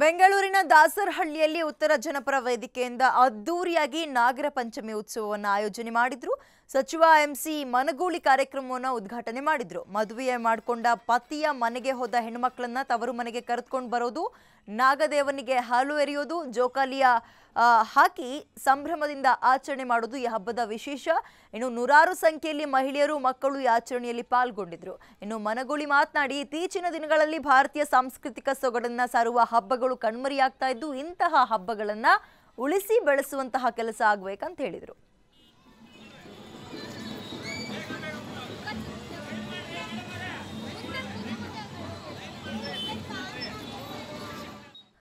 ಬೆಂಗಳೂರಿನ ದಾಸರಹಳ್ಳಿಯಲ್ಲಿ ಉತ್ತರ ಜನಪರ ವೇದಿಕೆಯಿಂದ ಅದ್ದೂರಿಯಾಗಿ ನಾಗರ ಪಂಚಮಿ ಉತ್ಸವವನ್ನು ಆಯೋಜನೆ ಮಾಡಿದ್ರು ಸಚಿವ ಎಂಸಿ ಮನಗೂಳಿ ಕಾರ್ಯಕ್ರಮವನ್ನು ಉದ್ಘಾಟನೆ ಮಾಡಿದ್ರು ಮದುವೆ ಮಾಡಿಕೊಂಡ ಪತಿಯ ಮನೆಗೆ ಹೋದ ಹೆಣ್ಮಕ್ಳನ್ನ ತವರು ಮನೆಗೆ ಕರೆದುಕೊಂಡು ಬರೋದು ನಾಗದೇವನಿಗೆ ಹಾಲು ಎರೆಯೋದು ಜೋಕಾಲಿಯ ಹಾಕಿ ಸಂಭ್ರಮದಿಂದ ಆಚರಣೆ ಮಾಡೋದು ಈ ಹಬ್ಬದ ವಿಶೇಷ ಇನ್ನು ನೂರಾರು ಸಂಖ್ಯೆಯಲ್ಲಿ ಮಹಿಳೆಯರು ಮಕ್ಕಳು ಈ ಆಚರಣೆಯಲ್ಲಿ ಪಾಲ್ಗೊಂಡಿದ್ರು ಇನ್ನು ಮನಗುಳಿ ಮಾತನಾಡಿ ಇತ್ತೀಚಿನ ದಿನಗಳಲ್ಲಿ ಭಾರತೀಯ ಸಾಂಸ್ಕೃತಿಕ ಸೊಗಡನ್ನ ಸಾರುವ ಹಬ್ಬಗಳು ಕಣ್ಮರಿಯಾಗ್ತಾ ಇದ್ದು ಇಂತಹ ಹಬ್ಬಗಳನ್ನ ಉಳಿಸಿ ಬೆಳೆಸುವಂತಹ ಕೆಲಸ ಆಗ್ಬೇಕಂತ ಹೇಳಿದರು